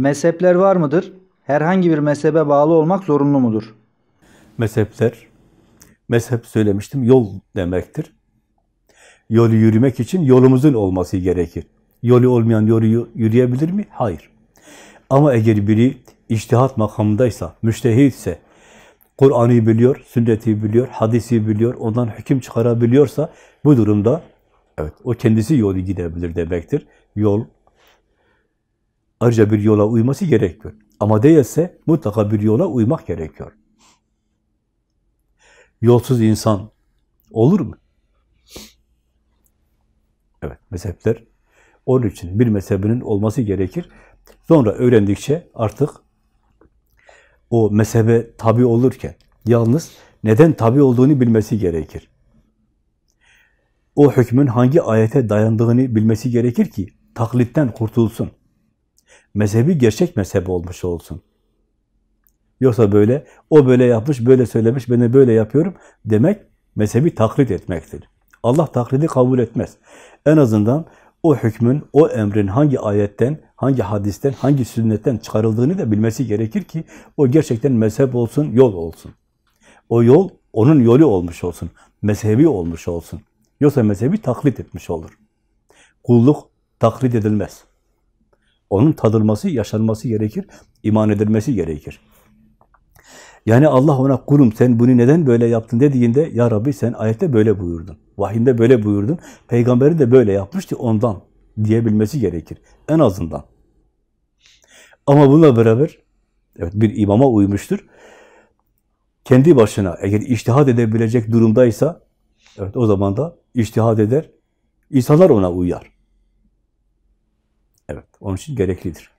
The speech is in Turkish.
Mezhepler var mıdır? Herhangi bir mezhebe bağlı olmak zorunlu mudur? Mezhepler, mezhep söylemiştim yol demektir. Yolu yürümek için yolumuzun olması gerekir. Yolu olmayan yolu yürüyebilir mi? Hayır. Ama eğer biri iştihat makamındaysa, müştehitse, Kur'an'ı biliyor, sünneti biliyor, hadisi biliyor, ondan hüküm çıkarabiliyorsa bu durumda evet o kendisi yolu gidebilir demektir. Yol Ayrıca bir yola uyması gerekiyor. Ama değilse mutlaka bir yola uymak gerekiyor. Yolsuz insan olur mu? Evet, mezhepler onun için bir mezhebinin olması gerekir. Sonra öğrendikçe artık o mezhebe tabi olurken yalnız neden tabi olduğunu bilmesi gerekir. O hükmün hangi ayete dayandığını bilmesi gerekir ki taklitten kurtulsun. Mezhebi gerçek mezhep olmuş olsun. Yoksa böyle, o böyle yapmış, böyle söylemiş, ben de böyle yapıyorum demek mezhebi taklit etmektir. Allah taklidi kabul etmez. En azından o hükmün, o emrin hangi ayetten, hangi hadisten, hangi sünnetten çıkarıldığını da bilmesi gerekir ki o gerçekten mezhep olsun, yol olsun. O yol onun yolu olmuş olsun, mezhebi olmuş olsun. Yoksa mezhebi taklit etmiş olur. Kulluk taklit edilmez. Onun tadılması, yaşanması gerekir, iman edilmesi gerekir. Yani Allah ona kulum sen bunu neden böyle yaptın dediğinde ya Rabbi sen ayette böyle buyurdun. Vahinde böyle buyurdun. Peygamberi de böyle yapmıştı ondan diyebilmesi gerekir. En azından. Ama bununla beraber evet bir imama uymuştur. Kendi başına eğer iştihad edebilecek durumdaysa evet o zaman da iştihad eder. İnsanlar ona uyar. Evet, onun için gereklidir.